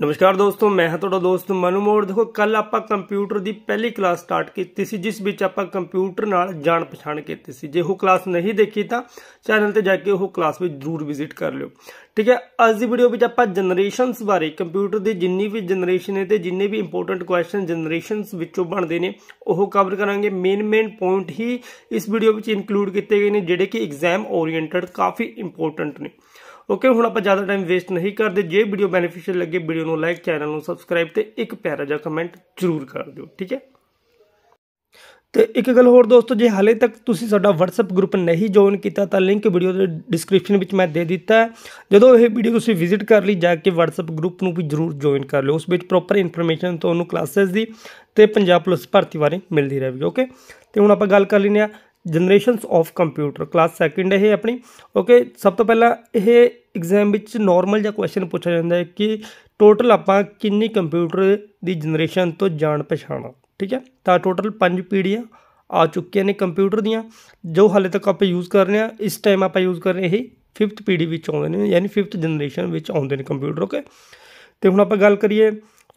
ਨਮਸਕਾਰ ਦੋਸਤੋ ਮੈਂ ਹਾਂ ਤੁਹਾਡਾ ਦੋਸਤ ਮਨੂ ਮੋੜ ਦੇਖੋ ਕੱਲ ਆਪਾਂ ਕੰਪਿਊਟਰ ਦੀ ਪਹਿਲੀ ਕਲਾਸ ਸਟਾਰਟ ਕੀਤੀ ਸੀ ਜਿਸ ਵਿੱਚ ਆਪਾਂ ਕੰਪਿਊਟਰ ਨਾਲ ਜਾਣ ਪਛਾਣ ਕੀਤੀ ਸੀ ਜੇ ਉਹ ਕਲਾਸ ਨਹੀਂ ਦੇਖੀ ਤਾਂ ਚੈਨਲ ਤੇ ਜਾ ਕੇ ਉਹ ਕਲਾਸ ਵਿੱਚ ਜ਼ਰੂਰ ਵਿਜ਼ਿਟ ਕਰ ਲਿਓ ਠੀਕ ਹੈ ਅੱਜ ਦੀ ਵੀਡੀਓ ਵਿੱਚ ਆਪਾਂ ਜਨਰੇਸ਼ਨਸ ਬਾਰੇ ਕੰਪਿਊਟਰ ਦੀ ਜਿੰਨੀ ਵੀ ਜਨਰੇਸ਼ਨ ਹੈ ਤੇ ਜਿੰਨੇ ਵੀ ਇੰਪੋਰਟੈਂਟ ਕੁਐਸਚਨ ਜਨਰੇਸ਼ਨਸ ਵਿੱਚੋਂ ਬਣਦੇ ਨੇ ਉਹ ਕਵਰ ਕਰਾਂਗੇ ਮੇਨ ਮੇਨ ਪੁਆਇੰਟ ਹੀ ਇਸ ਵੀਡੀਓ ਵਿੱਚ ਇਨਕਲੂਡ ਕੀਤੇ ਗਏ ਨੇ ਜਿਹੜੇ ਕਿ ਐਗਜ਼ਾਮ ਓਰੀਐਂਟਡ ਕਾਫੀ ਇੰਪੋਰਟੈਂਟ ਨੇ ਓਕੇ ਹੁਣ ਆਪਾਂ ਜ਼ਿਆਦਾ ਟਾਈਮ ਵੇਸਟ ਨਹੀਂ ਕਰਦੇ ਜੇ ਵੀਡੀਓ ਬੈਨੀਫੀਸ਼ੀਅਲ ਲੱਗੇ ਵੀਡੀਓ ਨੂੰ ਲਾਈਕ ਚੈਨਲ ਨੂੰ ਸਬਸਕ੍ਰਾਈਬ ਤੇ ਇੱਕ ਪਿਆਰਾ ਜਿਹਾ ਕਮੈਂਟ ਜ਼ਰੂਰ ਕਰ ਦਿਓ ਠੀਕ ਹੈ ਤੇ ਇੱਕ ਗੱਲ ਹੋਰ ਦੋਸਤੋ ਜੇ ਹਾਲੇ ਤੱਕ ਤੁਸੀਂ ਸਾਡਾ WhatsApp ਗਰੁੱਪ ਨਹੀਂ ਜੁਆਇਨ ਕੀਤਾ ਤਾਂ ਲਿੰਕ ਵੀਡੀਓ ਦੇ ਡਿਸਕ੍ਰਿਪਸ਼ਨ ਵਿੱਚ ਮੈਂ ਦੇ ਦਿੱਤਾ ਹੈ ਜਦੋਂ ਇਹ ਵੀਡੀਓ ਤੁਸੀਂ ਵਿਜ਼ਿਟ ਕਰ ਲਈ ਜਾ ਕੇ WhatsApp ਗਰੁੱਪ ਨੂੰ ਵੀ ਜਰੂਰ ਜੁਆਇਨ ਕਰ ਲਿਓ ਉਸ ਵਿੱਚ ਪ੍ਰੋਪਰ ਇਨਫੋਰਮੇਸ਼ਨ ਤੁਹਾਨੂੰ ਕਲਾਸਿਸ ਦੀ ਤੇ ਪੰਜਾਬ ਪੁਲਿਸ ਭਰਤੀ ਬਾਰੇ ਮਿਲਦੀ ਰਹੇਗੀ ਓਕੇ ਤੇ ਹੁਣ ਆਪਾਂ ਗੱਲ ਕਰ ਲੈਨੇ ਆ generations of computer class second ਇਹ ਆਪਣੀ ਓਕੇ ਸਭ ਤੋਂ ਪਹਿਲਾਂ ਇਹ ਐਗਜ਼ਾਮ ਵਿੱਚ ਨਾਰਮਲ ਜਿਹਾ ਕੁਐਸਚਨ ਪੁੱਛਿਆ ਜਾਂਦਾ ਹੈ ਕਿ ਟੋਟਲ ਆਪਾਂ ਕਿੰਨੀ ਕੰਪਿਊਟਰ ਦੀ ਜਨਰੇਸ਼ਨ ਤੋਂ ਜਾਣ ਪਛਾਣਾ ਠੀਕ ਹੈ ਤਾਂ ਟੋਟਲ 5 ਪੀੜ੍ਹੀਆਂ ਆ ਚੁੱਕੀਆਂ ਨੇ ਕੰਪਿਊਟਰ ਦੀਆਂ ਜੋ ਹਾਲੇ ਤੱਕ ਆਪਾਂ ਯੂਜ਼ ਕਰ ਰਹੇ ਆ ਇਸ ਟਾਈਮ ਆਪਾਂ ਯੂਜ਼ ਕਰ ਰਹੇ ਇਹ 5th ਪੀੜ੍ਹੀ ਵਿੱਚ ਆਉਂਦੇ ਨੇ ਯਾਨੀ 5th ਜਨਰੇਸ਼ਨ ਵਿੱਚ ਆਉਂਦੇ ਨੇ ਕੰਪਿਊਟਰ ਓਕੇ ਤੇ ਹੁਣ ਆਪਾਂ ਗੱਲ ਕਰੀਏ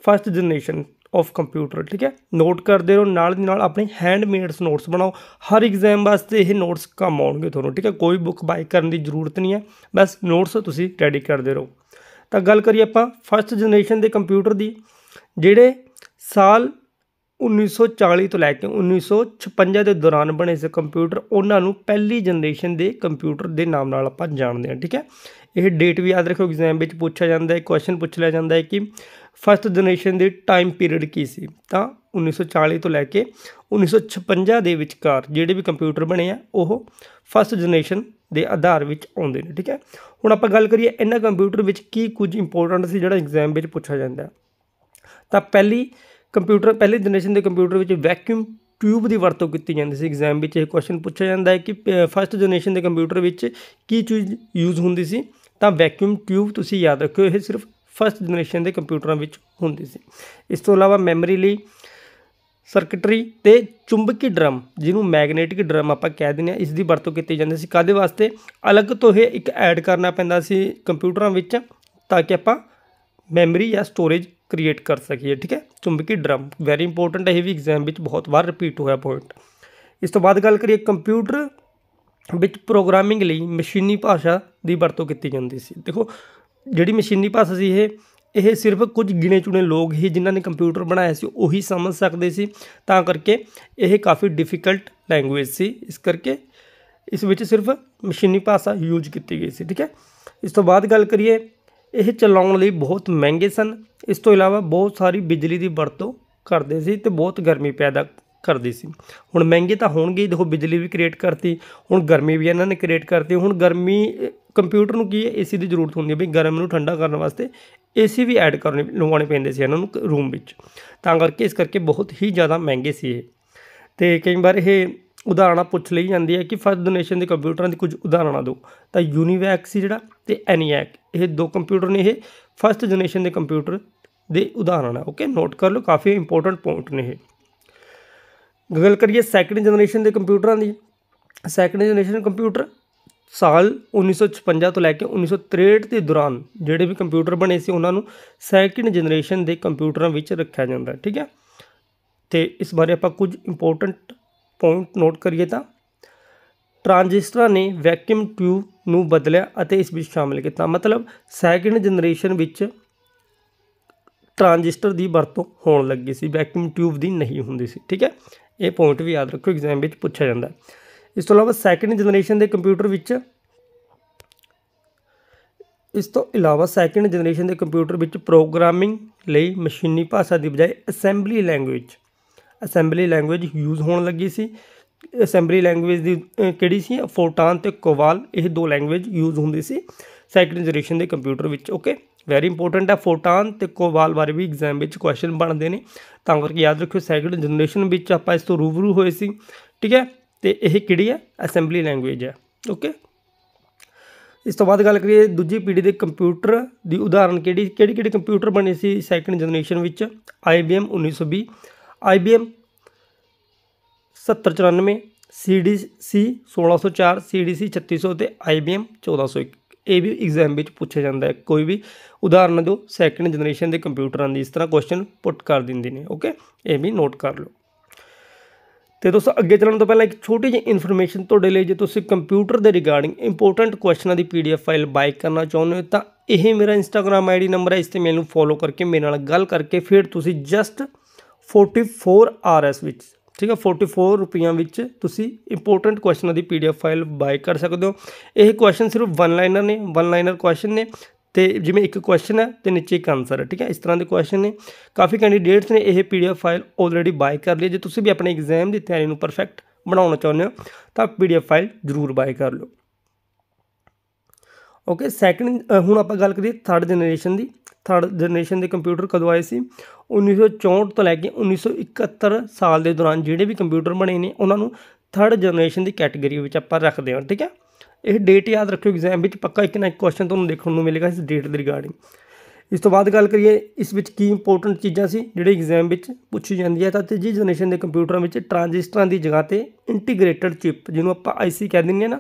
ਫਸਟ ਜਨਰੇਸ਼ਨ ਆਫ ਕੰਪਿਊਟਰ ਠੀਕ ਹੈ ਨੋਟ ਕਰਦੇ ਰਹੋ ਨਾਲ ਦੀ ਨਾਲ ਆਪਣੇ ਹੈਂਡਮੇਡਸ ਨੋਟਸ ਬਣਾਓ ਹਰ ਐਗਜ਼ਾਮ ਵਾਸਤੇ ਇਹ ਨੋਟਸ ਕੰਮ ਆਉਣਗੇ ਤੁਹਾਨੂੰ ਠੀਕ ਹੈ ਕੋਈ ਬੁੱਕ ਬਾਈ ਕਰਨ ਦੀ ਜ਼ਰੂਰਤ ਨਹੀਂ ਹੈ ਬਸ ਨੋਟਸ ਤੁਸੀਂ ਰੈਡੀ ਕਰਦੇ ਰਹੋ ਤਾਂ ਗੱਲ ਕਰੀਏ ਆਪਾਂ ਫਸਟ ਜਨਰੇਸ਼ਨ ਦੇ ਕੰਪਿਊਟਰ ਦੀ ਜਿਹੜੇ ਸਾਲ 1940 ਤੋਂ ਲੈ ਕੇ 1956 ਦੇ ਦੌਰਾਨ ਬਣੇ ਸੀ ਕੰਪਿਊਟਰ ਉਹਨਾਂ ਨੂੰ ਪਹਿਲੀ ਜਨਰੇਸ਼ਨ ਦੇ ਕੰਪਿਊਟਰ ਦੇ ਨਾਮ ਨਾਲ ਆਪਾਂ ਜਾਣਦੇ ਹਾਂ ਠੀਕ ਹੈ ਇਹ ਡੇਟ ਵੀ ਯਾਦ ਰੱਖੋ ਐਗਜ਼ਾਮ ਵਿੱਚ ਪੁੱਛਿਆ ਜਾਂਦਾ ਹੈ ਕੁਐਸਚਨ ਪੁੱਛ ਲਿਆ ਜਾਂਦਾ ਹੈ ਕਿ ਫਸਟ ਜਨਰੇਸ਼ਨ ਦੇ ਟਾਈਮ ਪੀਰੀਅਡ ਕੀ ਸੀ ਤਾਂ 1940 ਤੋਂ ਲੈ ਕੇ 1956 ਦੇ ਵਿਚਕਾਰ ਜਿਹੜੇ ਵੀ ਕੰਪਿਊਟਰ ਬਣੇ ਆ ਉਹ ਫਸਟ ਜਨਰੇਸ਼ਨ ਦੇ ਆਧਾਰ ਵਿੱਚ ਆਉਂਦੇ ਨੇ ਠੀਕ ਹੈ ਹੁਣ ਆਪਾਂ ਗੱਲ ਕਰੀਏ ਇਹਨਾਂ ਕੰਪਿਊਟਰ ਵਿੱਚ ਕੀ ਕੁਝ ਇੰਪੋਰਟੈਂਟ ਸੀ ਜਿਹੜਾ ਐਗਜ਼ਾਮ ਵਿੱਚ ਪੁੱਛਿਆ ਜਾਂਦਾ ਤਾਂ ਪਹਿਲੀ ਕੰਪਿਊਟਰ ਪਹਿਲੀ ਜਨਰੇਸ਼ਨ ਦੇ ਕੰਪਿਊਟਰ ਵਿੱਚ ਵੈਕਿਊਮ ਟਿਊਬ ਦੀ ਵਰਤੋਂ ਕੀਤੀ ਜਾਂਦੀ ਸੀ ਐਗਜ਼ਾਮ ਵਿੱਚ ਇਹ ਕੁਐਸਚਨ ਪੁੱਛਿਆ ਜਾਂਦਾ ਹੈ ਕਿ ਫਸਟ ਜਨਰੇਸ਼ਨ ਦੇ ਕੰਪਿਊਟਰ ਵਿੱਚ ਕੀ ਚੀਜ਼ ਯੂਜ਼ ਹੁੰਦੀ ਸੀ ਤਾਂ ਵੈਕਿਊਮ ਟਿਊਬ ਤੁਸੀਂ ਯਾਦ ਰੱਖਿਓ ਇਹ ਸਿਰਫ ਫਸਟ ਜਨਰੇਸ਼ਨ ਦੇ ਕੰਪਿਊਟਰਾਂ ਵਿੱਚ ਹੁੰਦੀ ਸੀ ਇਸ ਤੋਂ ਇਲਾਵਾ ਮੈਮਰੀ ਲਈ ਸਰਕਟਰੀ ਤੇ ਚੁੰਬਕੀ ਡਰਮ ਜਿਹਨੂੰ ਮੈਗਨੇਟਿਕ ਡਰਮ ਆਪਾਂ ਕਹਿ ਦਿੰਦੇ ਆ ਇਸ ਦੀ ਵਰਤੋਂ ਕੀਤੀ ਜਾਂਦੀ ਸੀ ਕਾਦੇ ਵਾਸਤੇ ਅਲੱਗ ਤੋਂ ਇਹ ਇੱਕ ਐਡ ਕਰਨਾ ਪੈਂਦਾ ਸੀ ਕੰਪਿਊਟਰਾਂ ਵਿੱਚ ਤਾਂ ਕਿ ਆਪਾਂ ਮੈਮਰੀ ਜਾਂ ਸਟੋਰੇਜ ਕ੍ਰੀਏਟ ਕਰ ਸਕੀਏ ਠੀਕ ਹੈ ਚੁੰਬਕੀ ਡਰਮ ਵੈਰੀ ਇੰਪੋਰਟੈਂਟ ਹੈ ਇਹ ਵੀ ਐਗਜ਼ਾਮ ਵਿੱਚ ਬਹੁਤ ਵਾਰ ਰਿਪੀਟ ਹੋਇਆ ਪੁਆਇੰਟ ਇਸ ਤੋਂ ਬਾਅਦ ਗੱਲ ਕਰੀਏ ਕੰਪਿਊਟਰ ਵਿੱਚ ਪ੍ਰੋਗਰਾਮਿੰਗ ਲਈ ਮਸ਼ੀਨੀ ਭਾਸ਼ਾ ਦੀ ਵਰਤੋਂ ਕੀਤੀ ਜਾਂਦੀ ਸੀ ਦੇਖੋ ਜਿਹੜੀ ਮਸ਼ੀਨੀ ਭਾਸ਼ਾ ਸੀ ਇਹ ਇਹ ਸਿਰਫ ਕੁਝ ਗਿਣੇ ਚੁਣੇ ਲੋਕ ਹੀ ਜਿਨ੍ਹਾਂ ਨੇ ਕੰਪਿਊਟਰ ਬਣਾਇਆ ਸੀ ਉਹੀ ਸਮਝ ਸਕਦੇ ਸੀ ਤਾਂ ਕਰਕੇ ਇਹ ਕਾਫੀ ਡਿਫਿਕਲਟ ਲੈਂਗੁਏਜ ਸੀ ਇਸ ਕਰਕੇ ਇਸ ਵਿੱਚ ਸਿਰਫ ਮਸ਼ੀਨੀ ਭਾਸ਼ਾ ਯੂਜ਼ ਕੀਤੀ ਗਈ ਸੀ ਠੀਕ ਹੈ ਇਸ ਤੋਂ ਬਾਅਦ ਗੱਲ ਕਰੀਏ ਇਹ ਚਲਾਉਣ ਲਈ ਬਹੁਤ ਮਹਿੰਗੇ ਸਨ ਇਸ ਤੋਂ ਇਲਾਵਾ ਬਹੁਤ ਸਾਰੀ ਬਿਜਲੀ ਦੀ ਵਰਤੋਂ ਕਰਦੇ ਸੀ ਤੇ ਬਹੁਤ ਗਰਮੀ ਪੈਦਾ ਕਰਦੀ ਸੀ ਹੁਣ ਮਹਿੰਗੇ ਤਾਂ ਹੋਣਗੇ ਹੀ ਦੇਖੋ ਬਿਜਲੀ ਵੀ ਕ੍ਰੀਏਟ ਕਰਤੀ ਹੁਣ ਗਰਮੀ ਵੀ ਇਹਨਾਂ ਨੇ ਕ੍ਰੀਏਟ ਕਰਤੀ ਹੁਣ ਗਰਮੀ ਕੰਪਿਊਟਰ ਨੂੰ ਕੀ ਹੈ ਏਸੀ ਦੀ ਜ਼ਰੂਰਤ ਹੁੰਦੀ ਹੈ ਵੀ ਗਰਮ ਨੂੰ ਠੰਡਾ ਕਰਨ ਵਾਸਤੇ ਏਸੀ ਵੀ ਐਡ ਕਰਨੇ ਲਵਾਉਣੇ ਪੈਂਦੇ ਸੀ ਇਹਨਾਂ ਨੂੰ ਰੂਮ ਵਿੱਚ ਤਾਂ ਕਰਕੇ ਇਸ ਕਰਕੇ ਬਹੁਤ ਹੀ ਜ਼ਿਆਦਾ ਮਹਿੰਗੇ ਸੀ ਇਹ ਤੇ ਕਈ ਵਾਰ ਇਹ ਉਦਾਹਰਣਾ ਪੁੱਛ ਲਈ ਜਾਂਦੀ ਹੈ ਕਿ ਫਸਟ ਡੋਨੇਸ਼ਨ ਦੇ ਕੰਪਿਊਟਰਾਂ ਦੀ ਕੁਝ ਉਦਾਹਰਣਾ ਦਿਓ ਤਾਂ ਯੂਨੀਵੈਕ ਸੀ ਜਿਹੜਾ ਤੇ ਐਨੀਐਕ ਇਹ ਦੋ ਕੰਪਿਊਟਰ ਨੇ ਇਹ ਫਸਟ ਜਨਰੇਸ਼ਨ ਦੇ ਕੰਪਿਊਟਰ ਦੇ ਉਦਾਹਰਣ ਹੈ ਓਕੇ ਨੋਟ ਕਰ ਲਓ ਕਾਫੀ ਇੰਪੋਰਟੈਂਟ ਪੁਆਇੰਟ ਨੇ ਇਹ ਗੱਲ ਕਰੀਏ ਸੈਕੰਡ ਜਨਰੇਸ਼ਨ ਦੇ ਕੰਪਿਊਟਰਾਂ ਦੀ ਸੈਕੰਡ ਜਨਰੇਸ਼ਨ ਕੰਪਿਊਟਰ ਸਾਲ 1956 ਤੋਂ ਲੈ ਕੇ 1963 ਦੇ ਦੌਰਾਨ ਜਿਹੜੇ ਵੀ ਕੰਪਿਊਟਰ ਬਣੇ ਸੀ ਉਹਨਾਂ ਨੂੰ ਸੈਕੰਡ ਜਨਰੇਸ਼ਨ ਦੇ ਕੰਪਿਊਟਰਾਂ ਵਿੱਚ ਰੱਖਿਆ ਜਾਂਦਾ ਹੈ ਠੀਕ ਹੈ ਤੇ ਇਸ ਬਾਰੇ ਆਪਾਂ ਕੁਝ ਇੰਪੋਰਟੈਂਟ ਪੁਆਇੰਟ ਨੋਟ ਕਰੀਏ ਤਾਂ ਟ੍ਰਾਂਜਿਸਟਰਾਂ ਨੇ ਵੈਕਿਊਮ ਟਿਊਬ ਨੂੰ ਬਦਲਿਆ ਅਤੇ ਇਸ ਵਿੱਚ ਸ਼ਾਮਿਲ ਕੀਤਾ ਮਤਲਬ ਸੈਕੰਡ ਜਨਰੇਸ਼ਨ ਵਿੱਚ ਟ੍ਰਾਂਜਿਸਟਰ ਦੀ ਵਰਤੋਂ ਹੋਣ ਲੱਗੀ ਸੀ ਵੈਕਿਊਮ ਟਿਊਬ ਦੀ ਨਹੀਂ ਹੁੰਦੀ ਸੀ ਠੀਕ ਹੈ ਇਹ ਪੁਆਇੰਟ ਵੀ ਯਾਦ ਰੱਖੋ ਐਗਜ਼ਾਮ ਵਿੱਚ ਪੁੱਛਿਆ ਜਾਂਦਾ ਇਸ ਤੋਂ ਇਲਾਵਾ ਸੈਕੰਡ ਜਨਰੇਸ਼ਨ ਦੇ ਕੰਪਿਊਟਰ ਵਿੱਚ ਇਸ ਤੋਂ ਇਲਾਵਾ ਸੈਕੰਡ ਜਨਰੇਸ਼ਨ ਦੇ ਕੰਪਿਊਟਰ ਵਿੱਚ ਪ੍ਰੋਗਰਾਮਿੰਗ ਲਈ ਮਸ਼ੀਨੀ ਭਾਸ਼ਾ ਦੀ ਬਜਾਏ assembly language assembly language use ਹੋਣ ਲੱਗੀ ਸੀ ਅਸੈਂਬਲੀ ਲੈਂਗੁਏਜ ਦੀ ਕਿਹੜੀ ਸੀ ਫੋਰਟਾਨ ਤੇ ਕੋਵਾਲ ਇਹ ਦੋ ਲੈਂਗੁਏਜ ਯੂਜ਼ ਹੁੰਦੀ ਸੀ ਸੈਕੰਡ ਜਨਰੇਸ਼ਨ ਦੇ ਕੰਪਿਊਟਰ ਵਿੱਚ ਓਕੇ ਵੈਰੀ ਇੰਪੋਰਟੈਂਟ ਹੈ ਫੋਟਾਨ ਤੇ ਕੋਬਾਲ ਬਾਰੇ ਵੀ ਐਗਜ਼ਾਮ ਵਿੱਚ ਕੁਐਸਚਨ ਬਣਦੇ ਨੇ ਤਾਂ ਕਰਕੇ ਯਾਦ ਰੱਖਿਓ ਸੈਕਿੰਡ ਜਨਰੇਸ਼ਨ ਵਿੱਚ ਆਪਾਂ ਇਸ ਤੋਂ ਰੂਬਰੂ ਹੋਏ ਸੀ ਠੀਕ ਹੈ ਤੇ ਇਹ ਕਿਹੜੀ ਹੈ ਅਸੈਂਬਲੀ ਲੈਂਗੁਏਜ ਹੈ ਓਕੇ ਇਸ ਤੋਂ ਬਾਅਦ ਗੱਲ ਕਰੀਏ ਦੂਜੀ ਪੀੜ੍ਹੀ ਦੇ ਕੰਪਿਊਟਰ ਦੀ ਉਦਾਹਰਨ ਕਿਹੜੀ ਕਿਹੜੀ ਕਿਹੜੇ ਕੰਪਿਊਟਰ ਬਣੇ ਸੀ ਸੈਕੰਡ ਜਨਰੇਸ਼ਨ ਵਿੱਚ IBM 1920 IBM 7094 CDC 1604 CDC 3600 ਤੇ IBM 1401 ਇਹ ਵੀ ਐਗਜ਼ਾਮ ਵਿੱਚ ਪੁੱਛਿਆ ਜਾਂਦਾ ਹੈ ਕੋਈ ਵੀ ਉਦਾਹਰਨ ਦਿਓ ਸੈਕੰਡ ਜਨਰੇਸ਼ਨ ਦੇ ਕੰਪਿਊਟਰਾਂ ਦੀ ਇਸ ਤਰ੍ਹਾਂ ਕੁਐਸਚਨ ਪੁੱਟ ਕਰ ਦਿੰਦੇ ਨੇ ਓਕੇ ਇਹ ਵੀ ਨੋਟ ਕਰ ਲਓ ਤੇ ਦੋਸਤੋ ਅੱਗੇ ਚੱਲਣ ਤੋਂ ਪਹਿਲਾਂ ਇੱਕ ਛੋਟੀ ਜਿਹੀ ਇਨਫੋਰਮੇਸ਼ਨ ਤੁਹਾਡੇ ਲਈ ਜੇ ਤੁਸੀਂ ਕੰਪਿਊਟਰ ਦੇ ਰਿਗਾਰਡਿੰਗ ਇੰਪੋਰਟੈਂਟ ਕੁਐਸਚਨਾਂ ਦੀ ਪੀਡੀਐਫ ਫਾਈਲ ਬਾਇ ਕਰਨਾ ਚਾਹੁੰਦੇ ਹੋ ਤਾਂ ਇਹ ਮੇਰਾ ਇੰਸਟਾਗ੍ਰam ਆਈਡੀ ਨੰਬਰ ਹੈ ਇਸ ਤੇ ਮੈਨੂੰ ਫੋਲੋ ਕਰਕੇ ਮੇਰੇ ਨਾਲ ਗੱਲ ਕਰਕੇ ਫਿਰ ਤੁਸੀਂ ਜਸਟ 44 ਆਰਐਸ ਵਿੱਚ ਠੀਕ ਹੈ 44 ਰੁਪਈਆ ਵਿੱਚ ਤੁਸੀਂ ਇੰਪੋਰਟੈਂਟ ਕੁਐਸਚਨਾਂ ਦੀ ਪੀਡੀਐਫ ਫਾਈਲ ਬਾਈ ਕਰ ਸਕਦੇ ਹੋ ਇਹ ਕੁਐਸਚਨ ਸਿਰਫ ਵਨ ਲਾਈਨਰ ਨੇ ਵਨ ਲਾਈਨਰ ਕੁਐਸਚਨ ਨੇ ਤੇ ਜਿਵੇਂ ਇੱਕ ਕੁਐਸਚਨ ਹੈ ਤੇ ਨੀਚੇ ਇੱਕ ਆਨਸਰ ਹੈ ਠੀਕ ਹੈ ਇਸ ਤਰ੍ਹਾਂ ਦੇ ਕੁਐਸਚਨ ਨੇ ਕਾਫੀ ਕੈਂਡੀਡੇਟਸ ਨੇ ਇਹ ਪੀਡੀਐਫ ਫਾਈਲ ਆਲਰੇਡੀ ਬਾਈ ਕਰ ਲਈ ਜੇ ਤੁਸੀਂ ਵੀ ਆਪਣੇ ਐਗਜ਼ਾਮ ਦੀ ਤਿਆਰੀ ਨੂੰ ਪਰਫੈਕਟ ਬਣਾਉਣਾ ਚਾਹੁੰਦੇ ਹੋ ਤਾਂ ਪੀਡੀਐਫ ਫਾਈਲ ਜ਼ਰੂਰ ਬਾਈ ਕਰ ਲਓ ਓਕੇ ਸੈਕੰਡ ਹੁਣ ਆਪਾਂ ਗੱਲ ਕਰੀਏ ਥਰਡ ਜਨਰੇਸ਼ਨ ਦੀ ਥਰਡ ਜਨਰੇਸ਼ਨ ਦੇ ਕੰਪਿਊਟਰ ਕਦੋਂ ਆਏ ਸੀ 1964 ਤੋਂ ਲੈ ਕੇ 1971 ਸਾਲ ਦੇ ਦੌਰਾਨ ਜਿਹੜੇ ਵੀ ਕੰਪਿਊਟਰ ਬਣੇ ਨੇ ਉਹਨਾਂ ਨੂੰ ਥਰਡ ਜਨਰੇਸ਼ਨ ਦੀ ਕੈਟਾਗਰੀ ਵਿੱਚ ਆਪਾਂ ਰੱਖਦੇ ਹਾਂ ਠੀਕ ਹੈ ਇਹ ਡੇਟ ਯਾਦ ਰੱਖਿਓ ਐਗਜ਼ਾਮ ਵਿੱਚ ਪੱਕਾ ਇੱਕ ਨਾ ਇੱਕ ਕੁਐਸਚਨ ਤੁਹਾਨੂੰ ਦੇਖਣ ਨੂੰ ਮਿਲੇਗਾ ਇਸ ਡੇਟ ਦੇ ਰਿਗਾਰਡਿੰਗ ਇਸ ਤੋਂ ਬਾਅਦ ਗੱਲ ਕਰੀਏ ਇਸ ਵਿੱਚ ਕੀ ਇੰਪੋਰਟੈਂਟ ਚੀਜ਼ਾਂ ਸੀ ਜਿਹੜੇ ਐਗਜ਼ਾਮ ਵਿੱਚ ਪੁੱਛੀ ਜਾਂਦੀ ਹੈ ਤਾਂ ਤੀਜੀ ਜਨਰੇਸ਼ਨ ਦੇ ਕੰਪਿਊਟਰਾਂ ਵਿੱਚ ਟ੍ਰਾਂਜਿਸਟਰਾਂ ਦੀ ਜਗ੍ਹਾ ਤੇ ਇੰਟੀਗ੍ਰੇਟਡ ਚਿਪ ਜਿਹਨੂੰ ਆਪਾਂ ਆਈਸੀ ਕਹਿ ਦਿੰਦੇ ਨਾ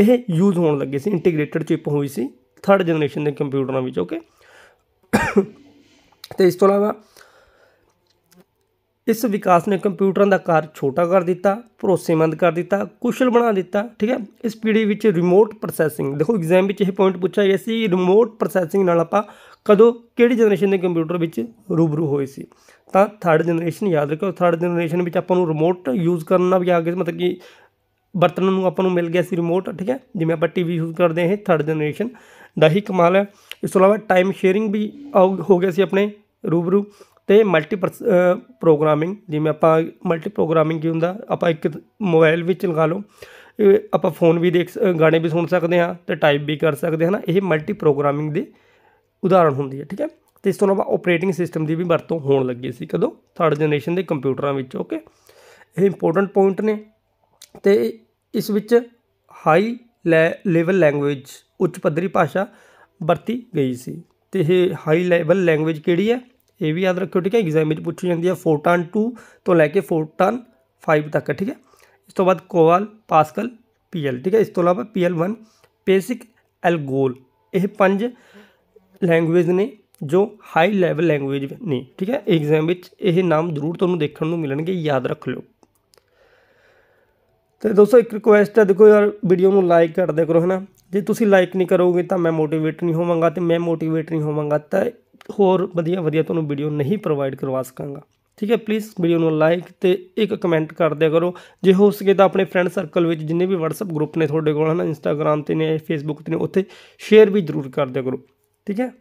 ਇਹ ਯੂਜ਼ ਹੋਣ ਲੱਗੇ ਸੀ ਇੰਟੀਗ੍ਰੇਟਡ ਚਿਪ ਹੋਈ ਸੀ 3rd ਜਨਰੇਸ਼ਨ ਦੇ ਕੰਪਿਊਟਰਾਂ ਵਿੱਚ ਓਕੇ ਤੇ ਇਸ ਤੋਂ ਇਲਾਵਾ ਇਸ ਵਿਕਾਸ ਨੇ ਕੰਪਿਊਟਰਾਂ ਦਾ ਕਾਰ ਛੋਟਾ ਕਰ ਦਿੱਤਾ ਭਰੋਸੇਮੰਦ ਕਰ ਦਿੱਤਾ ਕੁਸ਼ਲ ਬਣਾ ਦਿੱਤਾ ਠੀਕ ਹੈ ਇਸ ਪੀੜੀ ਵਿੱਚ ਰਿਮੋਟ ਪ੍ਰੋਸੈਸਿੰਗ ਦੇਖੋ ਐਗਜ਼ਾਮ ਵਿੱਚ ਇਹ ਪੁਆਇੰਟ ਪੁੱਛਿਆ ਗਿਆ ਸੀ ਰਿਮੋਟ ਪ੍ਰੋਸੈਸਿੰਗ ਨਾਲ ਆਪਾਂ ਕਦੋਂ ਕਿਹੜੀ ਜਨਰੇਸ਼ਨ ਦੇ ਕੰਪਿਊਟਰ ਵਿੱਚ ਰੂਬਰੂ ਹੋਏ ਸੀ ਤਾਂ 3rd ਜਨਰੇਸ਼ਨ ਯਾਦ ਰੱਖੋ 3rd ਜਨਰੇਸ਼ਨ ਵਿੱਚ ਆਪਾਂ ਨੂੰ ਰਿਮੋਟ ਯੂਜ਼ ਕਰਨਾ ਵੀ ਆ ਗਿਆ ਮਤਲਬ ਕਿ ਬਰਤਨ ਨੂੰ ਆਪਾਂ ਨੂੰ ਮਿਲ ਗਿਆ ਸੀ ਰਿਮੋਟ ਠੀਕ ਹੈ ਜਿਵੇਂ ਆਪਾਂ ਟੀਵੀ ਯੂਜ਼ ਕਰਦੇ ਹਾਂ ਇਹ ਥਰਡ ਜਨਰੇਸ਼ਨ ਦਾ ਹੀ ਕਮਾਲ ਹੈ ਇਸ ਤੋਂ ਇਲਾਵਾ ਟਾਈਮ ਸ਼ੇਅਰਿੰਗ ਵੀ ਹੋ ਗਿਆ ਸੀ ਆਪਣੇ ਰੂਬਰੂ ਤੇ ਮਲਟੀ ਪ੍ਰੋਗਰਾਮਿੰਗ ਜਿਵੇਂ ਆਪਾਂ ਮਲਟੀ ਪ੍ਰੋਗਰਾਮਿੰਗ ਕੀ ਹੁੰਦਾ ਆਪਾਂ ਇੱਕ ਮੋਬਾਈਲ ਵਿੱਚ ਲਗਾ ਲਓ ਆਪਾਂ ਫੋਨ ਵੀ ਦੇਖ ਗਾਣੇ ਵੀ ਸੁਣ ਸਕਦੇ ਹਾਂ ਤੇ ਟਾਈਪ ਵੀ ਕਰ ਸਕਦੇ ਹਾਂ ਨਾ ਇਹ ਮਲਟੀ ਪ੍ਰੋਗਰਾਮਿੰਗ ਦੇ ਉਦਾਹਰਣ ਹੁੰਦੀ ਹੈ ਠੀਕ ਹੈ ਤੇ ਇਸ ਤੋਂ ਇਲਾਵਾ ਆਪਰੇਟਿੰਗ ਸਿਸਟਮ ਦੀ ਵੀ ਵਰਤੋਂ ਹੋਣ ਲੱਗੀ ਸੀ ਕਦੋਂ ਥਰਡ ਜਨਰੇਸ਼ਨ ਦੇ ਕੰਪਿਊਟਰਾਂ ਵਿੱਚ ਓਕੇ ਇਹ ਇੰਪੋਰਟੈਂਟ ਪੁਆਇੰਟ ਨੇ ਤੇ ਇਸ ਵਿੱਚ ਹਾਈ ਲੈਵਲ ਲੈਂਗੁਏਜ ਉੱਚ ਪੱਧਰੀ ਭਾਸ਼ਾ ਵਰਤੀ ਗਈ ਸੀ ਤੇ ਇਹ ਹਾਈ ਲੈਵਲ ਲੈਂਗੁਏਜ ਕਿਹੜੀ ਹੈ ਇਹ ਵੀ ਯਾਦ ਰੱਖਿਓ ਠੀਕ ਹੈ ਐਗਜ਼ਾਮ ਵਿੱਚ ਪੁੱਛੀ ਜਾਂਦੀ ਹੈ ਫੋਰਟਨ 2 ਤੋਂ ਲੈ ਕੇ ਫੋਰਟਨ 5 ਤੱਕ ਠੀਕ ਹੈ ਇਸ ਤੋਂ ਬਾਅਦ ਕੋਵਲ ਪਾਸਕਲ ਪੀਐਲ ਠੀਕ ਹੈ ਇਸ ਤੋਂ ਇਲਾਵਾ ਪੀਐਲ 1 ਬੇਸਿਕ ਐਲਗੋਲ ਇਹ ਪੰਜ ਲੈਂਗੁਏਜ ਨੇ ਜੋ ਹਾਈ ਲੈਵਲ ਲੈਂਗੁਏਜ ਨੇ ਠੀਕ ਹੈ ਐਗਜ਼ਾਮ ਵਿੱਚ ਇਹ ਨਾਮ ਜ਼ਰੂਰ ਤੁਹਾਨੂੰ ਦੇਖਣ ਨੂੰ ਮਿਲਣਗੇ ਯਾਦ ਰੱਖ ਲਓ ਤੇ ਦੋਸਤੋ ਇੱਕ ਰਿਕੁਐਸਟ ਹੈ ਦੇਖੋ ਯਾਰ ਵੀਡੀਓ ਨੂੰ ਲਾਈਕ ਕਰ ਦਿਆ ਕਰੋ ਹਨਾ ਜੇ ਤੁਸੀਂ ਲਾਈਕ ਨਹੀਂ ਕਰੋਗੇ ਤਾਂ ਮੈਂ ਮੋਟੀਵੇਟ ਨਹੀਂ ਹੋਵਾਂਗਾ ਤੇ ਮੈਂ ਮੋਟੀਵੇਟ ਨਹੀਂ ਹੋਵਾਂਗਾ ਤਾਂ ਹੋਰ ਵਧੀਆ ਵਧੀਆ ਤੁਹਾਨੂੰ ਵੀਡੀਓ ਨਹੀਂ ਪ੍ਰੋਵਾਈਡ ਕਰਵਾ ਸਕਾਂਗਾ ਠੀਕ ਹੈ ਪਲੀਜ਼ ਵੀਡੀਓ ਨੂੰ ਲਾਈਕ ਤੇ ਇੱਕ ਕਮੈਂਟ ਕਰ ਦਿਆ ਕਰੋ ਜੇ ਹੋ ਸਕੇ ਤਾਂ ਆਪਣੇ ਫਰੈਂਡ ਸਰਕਲ ਵਿੱਚ ਜਿੰਨੇ ਵੀ WhatsApp ਗਰੁੱਪ ਨੇ ਤੁਹਾਡੇ ਕੋਲ ਹਨਾ Instagram ਤੇ ਨੇ Facebook ਤੇ ਨੇ ਉੱਥੇ ਸ਼ੇਅਰ ਵੀ ਜ਼ਰੂਰ ਕਰ ਦਿਆ ਕਰੋ ਠੀਕ ਹੈ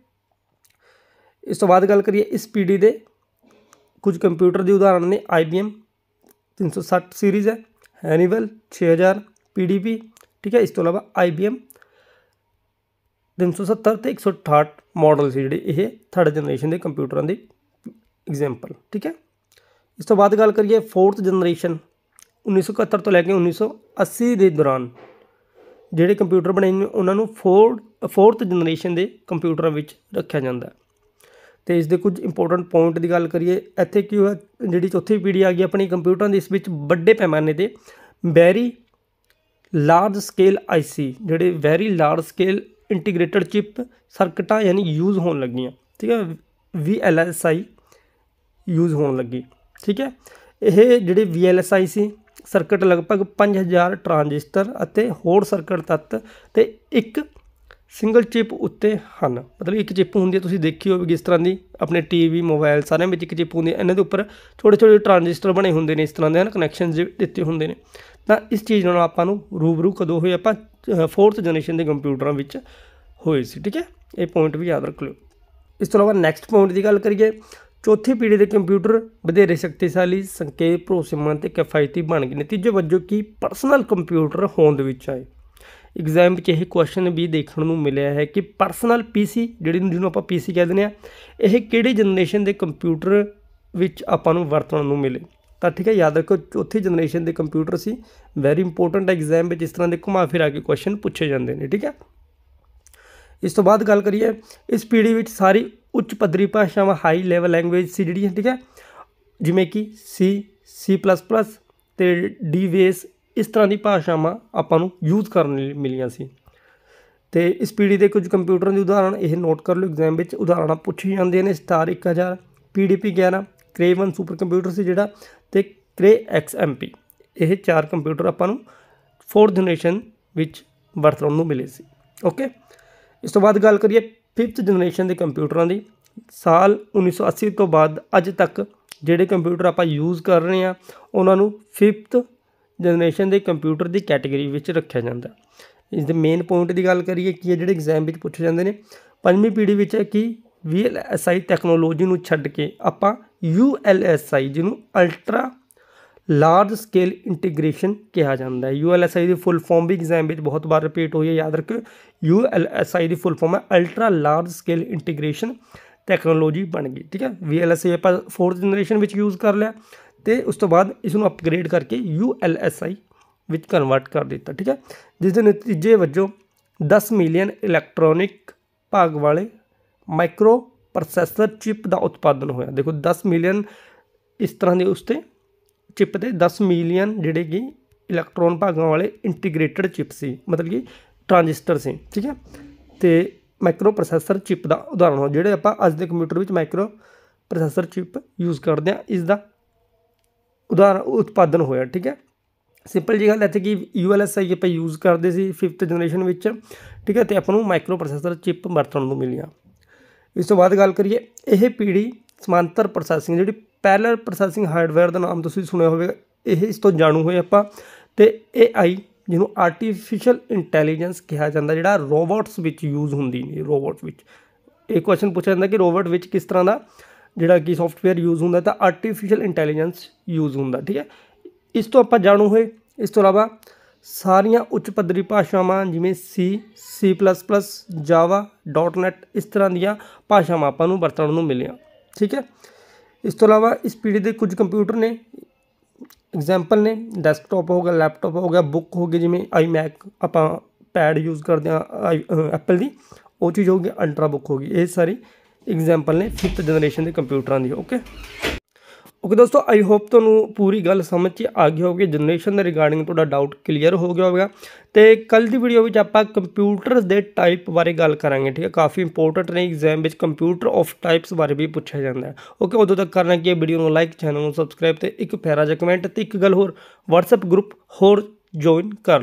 ਇਸ ਤੋਂ ਬਾਅਦ ਗੱਲ ਕਰੀਏ ਇਸ ਪੀੜੀ ਦੇ ਕੁਝ ਕੰਪਿਊਟਰ ਦੇ ਉਦਾਹਰਣ ਨੇ IBM 360 ਸੀਰੀਜ਼ ਹੈ ਐਨੀਵਲ 6000 ਪੀਡੀਪੀ ਠੀਕ ਹੈ ਇਸ ਤੋਂ ਇਲਾਵਾ IBM 370 ਤੇ 168 ਮਾਡਲ ਸੀ ਜਿਹੜੇ ਇਹ ਥਰਡ ਜਨਰੇਸ਼ਨ ਦੇ ਕੰਪਿਊਟਰਾਂ ਦੇ ਐਗਜ਼ਾਮਪਲ ਠੀਕ ਹੈ ਇਸ ਤੋਂ ਬਾਅਦ ਗੱਲ ਕਰੀਏ ਫੋਰਥ ਜਨਰੇਸ਼ਨ 1971 ਤੋਂ ਲੈ ਕੇ 1980 ਦੇ ਦੌਰਾਨ ਜਿਹੜੇ ਕੰਪਿਊਟਰ ਬਣੇ ਨੇ ਉਹਨਾਂ ਨੂੰ ਫੋਰਥ ਜਨਰੇਸ਼ਨ ਦੇ ਕੰਪਿਊਟਰਾਂ ਵਿੱਚ ਰੱਖਿਆ ਜਾਂਦਾ ਹੈ ਤੇ ਇਸ ਦੇ ਕੁਝ ਇੰਪੋਰਟੈਂਟ ਪੁਆਇੰਟ ਦੀ ਗੱਲ ਕਰੀਏ ਇੱਥੇ ਕੀ ਹੋਇਆ ਜਿਹੜੀ ਚੌਥੀ ਪੀੜ੍ਹੀ ਆ ਗਈ ਆਪਣੀ ਕੰਪਿਊਟਰਾਂ ਦੀ ਇਸ ਵਿੱਚ ਵੱਡੇ ਪੈਮਾਨੇ ਤੇ ਵੈਰੀ ਲਾਰਜ ਸਕੇਲ ਆਈਸੀ ਜਿਹੜੇ very large scale integrated chip ਸਰਕਟਾਂ ਯਾਨੀ ਯੂਜ਼ ਹੋਣ ਲੱਗੀਆਂ ਠੀਕ ਹੈ ਆਈ ਯੂਜ਼ ਹੋਣ ਲੱਗੀ ਠੀਕ ਹੈ ਇਹ ਜਿਹੜੇ ਆਈ ਸੀ ਸਰਕਟ ਲਗਭਗ 5000 ਟ੍ਰਾਂਜਿਸਟਰ ਅਤੇ ਹੋਰ ਸਰਕਟ ਤੱਤ ਤੇ ਇੱਕ ਸਿੰਗਲ ਚਿਪ ਉੱਤੇ ਹਨ ਮਤਲਬ ਇੱਕ ਚਿਪ ਹੁੰਦੀ ਹੈ ਤੁਸੀਂ ਦੇਖੀ ਹੋਵੇਗੀ ਇਸ ਤਰ੍ਹਾਂ ਦੀ ਆਪਣੇ ਟੀਵੀ ਮੋਬਾਈਲ ਸਾਰਿਆਂ ਵਿੱਚ ਇੱਕ ਚਿਪ ਹੁੰਦੀ ਹੈ ਇਹਨਾਂ ਦੇ ਉੱਪਰ ਛੋਟੇ ਛੋਟੇ ਟ੍ਰਾਂਜਿਸਟਰ ਬਣੇ ਹੁੰਦੇ ਨੇ ਇਸ ਤਰ੍ਹਾਂ ਦੇ ਹਨ ਕਨੈਕਸ਼ਨਸ ਦਿੱਤੇ ਹੁੰਦੇ ਨੇ ਤਾਂ ਇਸ ਚੀਜ਼ ਨਾਲ ਆਪਾਂ ਨੂੰ ਰੂਬਰੂ ਕਦੋਂ ਹੋਏ ਆਪਾਂ 4th ਜਨਰੇਸ਼ਨ ਦੇ ਕੰਪਿਊਟਰਾਂ ਵਿੱਚ ਹੋਏ ਸੀ ਠੀਕ ਹੈ ਇਹ ਪੁਆਇੰਟ ਵੀ ਯਾਦ ਰੱਖ ਲਿਓ ਇਸ ਤੋਂ ਇਲਾਵਾ ਨੈਕਸਟ ਪੁਆਇੰਟ ਦੀ ਗੱਲ ਕਰੀਏ ਚੌਥੀ ਪੀੜ੍ਹੀ ਦੇ ਕੰਪਿਊਟਰ ਵਧੇਰੇ ਸ਼ਕਤੀਸ਼ਾਲੀ ਸੰਕੇਤ ਭਰੋਸੇਮੰਦ ਤੇ ਕਿਫਾਇਤੀ ਬਣ ਗਏ ਨਤੀਜੇ ਵਜੋਂ ਕੀ ਪਰਸਨਲ ਕੰਪਿਊਟਰ ਹੋਂਦ ਵਿੱਚ ਆਏ ਐਗਜ਼ਾਮ ਵਿੱਚ ਇਹ ਕੁਐਸਚਨ ਵੀ ਦੇਖਣ ਨੂੰ ਮਿਲਿਆ ਹੈ ਕਿ ਪਰਸਨਲ ਪੀਸੀ ਜਿਹੜੀ ਜਿਹਨੂੰ ਆਪਾਂ ਪੀਸੀ ਕਹਿ ਦਿੰਦੇ ਆ ਇਹ ਕਿਹੜੀ ਜਨਰੇਸ਼ਨ ਦੇ ਕੰਪਿਊਟਰ ਵਿੱਚ ਆਪਾਂ ਨੂੰ ਵਰਤਣ ਨੂੰ ਮਿਲੇ ਤਾਂ ਠੀਕ ਹੈ ਯਾਦ ਰੱਖੋ ਚੌਥੀ ਜਨਰੇਸ਼ਨ ਦੇ ਕੰਪਿਊਟਰ ਸੀ ਵੈਰੀ ਇੰਪੋਰਟੈਂਟ ਐਗਜ਼ਾਮ ਵਿੱਚ ਇਸ ਤਰ੍ਹਾਂ ਦੇ ਘੁਮਾ ਫਿਰਾ ਕੇ ਕੁਐਸਚਨ ਪੁੱਛੇ ਜਾਂਦੇ ਨੇ ਠੀਕ ਹੈ ਇਸ ਤੋਂ ਬਾਅਦ ਗੱਲ ਕਰੀਏ ਇਸ ਪੀੜ੍ਹੀ ਵਿੱਚ ਸਾਰੀ ਉੱਚ ਪੱਧਰੀ ਭਾਸ਼ਾਵਾਂ ਹਾਈ ਲੈਵਲ ਲੈਂਗੁਏਜ ਸੀ ਜਿਹੜੀਆਂ ਠੀਕ ਹੈ ਜਿਵੇਂ ਕਿ ਸੀ C++ ਤੇ ਵੇਸ ਇਸ ਤਰ੍ਹਾਂ ਦੀ ਭਾਸ਼ਾਵਾਂ ਆਪਾਂ ਨੂੰ ਯੂਜ਼ ਕਰਨ ਲਈ ਮਿਲੀਆਂ ਸੀ ਤੇ ਇਸ ਪੀੜੀ ਦੇ ਕੁਝ ਕੰਪਿਊਟਰ ਦੇ ਉਦਾਹਰਣ ਇਹ ਨੋਟ ਕਰ ਲਓ ਐਗਜ਼ਾਮ ਵਿੱਚ ਉਦਾਹਰਣਾਂ ਪੁੱਛੀ ਜਾਂਦੀਆਂ ਨੇ star 1000 PDP 11 Cray one super computer ਸੀ ਜਿਹੜਾ ਤੇ ਕ੍ਰੇ ਪੀ ਇਹ ਚਾਰ ਕੰਪਿਊਟਰ ਆਪਾਂ ਨੂੰ 4th ਜਨਰੇਸ਼ਨ ਵਿੱਚ ਵਰਤਣ ਨੂੰ ਮਿਲੇ ਸੀ ਓਕੇ ਇਸ ਤੋਂ ਬਾਅਦ ਗੱਲ ਕਰੀਏ 5th ਜਨਰੇਸ਼ਨ ਦੇ ਕੰਪਿਊਟਰਾਂ ਦੀ ਸਾਲ 1980 ਤੋਂ ਬਾਅਦ ਅੱਜ ਤੱਕ ਜਿਹੜੇ ਕੰਪਿਊਟਰ ਆਪਾਂ ਯੂਜ਼ ਕਰ ਰਹੇ ਆ ਉਹਨਾਂ ਨੂੰ 5th ਜਨਰੇਸ਼ਨ ਦੇ ਕੰਪਿਊਟਰ ਦੀ ਕੈਟਾਗਰੀ ਵਿੱਚ ਰੱਖਿਆ ਜਾਂਦਾ ਇਸ ਦੇ ਮੇਨ ਪੁਆਇੰਟ ਦੀ ਗੱਲ ਕਰੀਏ ਕਿ ਇਹ ਜਿਹੜੇ ਐਗਜ਼ਾਮ ਵਿੱਚ ਪੁੱਛੇ ਜਾਂਦੇ ਨੇ ਪੰਜਵੀਂ ਪੀੜ੍ਹੀ ਵਿੱਚ ਹੈ ਕਿ VLSI ਟੈਕਨੋਲੋਜੀ ਨੂੰ ਛੱਡ ਕੇ ਆਪਾਂ ULSI ਜਿਹਨੂੰ ਅਲਟਰਾ ਲਾਰਜ ਸਕੇਲ ਇੰਟੀਗ੍ਰੇਸ਼ਨ ਕਿਹਾ ਜਾਂਦਾ ਹੈ ULSI ਦੀ ਫੁੱਲ ਫਾਰਮ ਵੀ ਐਗਜ਼ਾਮ ਵਿੱਚ ਬਹੁਤ ਵਾਰ ਰਿਪੀਟ ਹੋਈ ਹੈ ਯਾਦ ਰੱਖਿਓ ULSI ਦੀ ਫੁੱਲ ਫਾਰਮ ਹੈ ultra large scale integration technology ਬਣ ਗਈ ਠੀਕ ਹੈ VLSI ਆਪਾਂ 4th ਜਨਰੇਸ਼ਨ ਵਿੱਚ ਯੂਜ਼ ਕਰ ਲਿਆ ਤੇ ਉਸ ਤੋਂ ਬਾਅਦ ਇਸ ਨੂੰ ਅਪਗ੍ਰੇਡ ਕਰਕੇ ULSI ਵਿੱਚ ਕਨਵਰਟ ਕਰ ਦਿੱਤਾ ਠੀਕ ਹੈ ਜਿਸ ਦੇ ਨਤੀਜੇ ਵਜੋਂ 10 ਮਿਲੀਅਨ ਇਲੈਕਟ੍ਰੋਨਿਕ ਭਾਗ ਵਾਲੇ ਮਾਈਕਰੋ ਪ੍ਰੋਸੈਸਰ ਚਿਪ ਦਾ ਉਤਪਾਦਨ ਹੋਇਆ ਦੇਖੋ 10 ਮਿਲੀਅਨ ਇਸ ਤਰ੍ਹਾਂ ਦੇ ਉਸਤੇ ਚਿਪ ਤੇ 10 ਮਿਲੀਅਨ ਜਿਹੜੇ ਕਿ ਇਲੈਕਟ੍ਰੋਨ ਭਾਗਾਂ ਵਾਲੇ ਇੰਟੀਗ੍ਰੇਟਡ ਚਿਪ ਸੀ ਮਤਲਬ ਕਿ ਟ੍ਰਾਂਜਿਸਟਰ ਸੀ ਠੀਕ ਹੈ ਤੇ ਮਾਈਕਰੋ ਪ੍ਰੋਸੈਸਰ ਚਿਪ ਦਾ ਉਦਾਹਰਣ ਹੋ ਜਿਹੜੇ ਆਪਾਂ ਅੱਜ ਦੇ ਕੰਪਿਊਟਰ ਵਿੱਚ ਮਾਈਕਰੋ ਪ੍ਰੋਸੈਸਰ ਚਿਪ ਯੂਜ਼ ਕਰਦੇ ਆ ਇਸ ਦਾ ਉਦਾਰ ਉਤਪਾਦਨ ਹੋਇਆ ਠੀਕ ਹੈ ਸਿੰਪਲ ਜੀ ਗੱਲ ਇੱਥੇ ਕਿ ਯੂਐਲਐਸਆਈ ਆਪਾਂ ਯੂਜ਼ ਕਰਦੇ ਸੀ 5th ਜਨਰੇਸ਼ਨ ਵਿੱਚ ਠੀਕ ਹੈ ਤੇ ਆਪਾਂ ਨੂੰ ਮਾਈਕਰੋ ਪ੍ਰੋਸੈਸਰ ਚਿਪ ਵਰਤਣ ਨੂੰ ਮਿਲੀਆਂ ਇਸ ਤੋਂ ਬਾਅਦ ਗੱਲ ਕਰੀਏ ਇਹ ਪੀੜੀ ਸਮਾਂਤਰ ਪ੍ਰੋਸੈਸਿੰਗ ਜਿਹੜੀ ਪੈਰਲਲ ਪ੍ਰੋਸੈਸਿੰਗ ਹਾਰਡਵੇਅਰ ਦਾ ਨਾਮ ਤੁਸੀਂ ਸੁਣਿਆ ਹੋਵੇਗਾ ਇਹ ਇਸ ਤੋਂ ਜਾਣੂ ਹੋਏ ਆਪਾਂ ਤੇ AI ਜਿਹਨੂੰ ਆਰਟੀਫੀਸ਼ੀਅਲ ਇੰਟੈਲੀਜੈਂਸ ਕਿਹਾ ਜਾਂਦਾ ਜਿਹੜਾ ਰੋਬੋਟਸ ਵਿੱਚ ਯੂਜ਼ ਹੁੰਦੀ ਨੇ ਰੋਬੋਟ ਵਿੱਚ ਇਹ ਕੁਐਸਚਨ ਪੁੱਛਿਆ ਜਾਂਦਾ ਕਿ ਰੋਬੋਟ ਵਿੱਚ ਕਿਸ ਤਰ੍ਹਾਂ ਦਾ ਜਿਹੜਾ ਕਿ ਸੌਫਟਵੇਅਰ ਯੂਜ਼ ਹੁੰਦਾ ਤਾਂ ਆਰਟੀਫੀਸ਼ੀਅਲ ਇੰਟੈਲੀਜੈਂਸ ਯੂਜ਼ ਹੁੰਦਾ ਠੀਕ ਹੈ ਇਸ ਤੋਂ ਆਪਾਂ ਜਾਣੂ ਹੋਏ ਇਸ ਤੋਂ ਇਲਾਵਾ ਸਾਰੀਆਂ ਉੱਚ ਪੱਧਰੀ ਭਾਸ਼ਾਵਾਂ ਜਿਵੇਂ C C++ Java .NET ਇਸ ਤਰ੍ਹਾਂ ਦੀਆਂ ਭਾਸ਼ਾਵਾਂ ਆਪਾਂ ਨੂੰ ਵਰਤਣ ਨੂੰ ਮਿਲੀਆਂ ਠੀਕ ਹੈ ਇਸ ਤੋਂ ਇਲਾਵਾ ਇਸ ਪੀੜ੍ਹੀ ਦੇ ਕੁਝ ਕੰਪਿਊਟਰ ਨੇ ਐਗਜ਼ਾਮਪਲ ਨੇ ਡੈਸਕਟਾਪ ਹੋ ਗਿਆ ਲੈਪਟਾਪ ਹੋ ਗਿਆ ਬੁੱਕ ਹੋ ਗਈ ਜਿਵੇਂ iMac ਆਪਾਂ ਪੈਡ ਯੂਜ਼ ਕਰਦੇ ਆ ਐਪਲ ਦੀ ਉਹ ਚੀਜ਼ ਹੋ ਗਈ ਅਲਟਰਾ ਬੁੱਕ ਹੋ ਗਈ ਇਹ ਸਾਰੀ ਐਗਜ਼ਾਮਪਲ ਨੇ 5th ਜਨਰੇਸ਼ਨ ਦੇ ਕੰਪਿਊਟਰਾਂ ਦੀ ਓਕੇ ਓਕੇ ਦੋਸਤੋ ਆਈ ਹੋਪ ਤੁਹਾਨੂੰ ਪੂਰੀ ਗੱਲ ਸਮਝ ਚ ਆ ਗਈ ਹੋਵੇਗੀ ਜਨਰੇਸ਼ਨ ਦੇ ਰਿਗਾਰਡਿੰਗ ਤੁਹਾਡਾ ਡਾਊਟ ਕਲੀਅਰ ਹੋ ਗਿਆ ਹੋਵੇਗਾ ਤੇ ਕੱਲ ਦੀ ਵੀਡੀਓ ਵਿੱਚ ਆਪਾਂ ਕੰਪਿਊਟਰਸ ਦੇ ਟਾਈਪ ਬਾਰੇ ਗੱਲ ਕਰਾਂਗੇ ਠੀਕ ਹੈ ਕਾਫੀ ਇੰਪੋਰਟੈਂਟ ਨੇ ਐਗਜ਼ਾਮ ਵਿੱਚ ਕੰਪਿਊਟਰ ਆਫ ਟਾਈਪਸ ਬਾਰੇ ਵੀ ਪੁੱਛਿਆ ਜਾਂਦਾ ਹੈ ਓਕੇ ਉਦੋਂ ਤੱਕ ਕਰਨਾ ਕੀ ਹੈ ਵੀਡੀਓ ਨੂੰ ਲਾਈਕ ਚੈਨਲ ਨੂੰ ਸਬਸਕ੍ਰਾਈਬ ਤੇ ਇੱਕ ਫੇਰਾ ਜਿਹਾ ਕਮੈਂਟ ਤੇ ਇੱਕ ਗੱਲ ਹੋਰ WhatsApp ਗਰੁੱਪ ਹੋਰ ਜੁਆਇਨ ਕਰ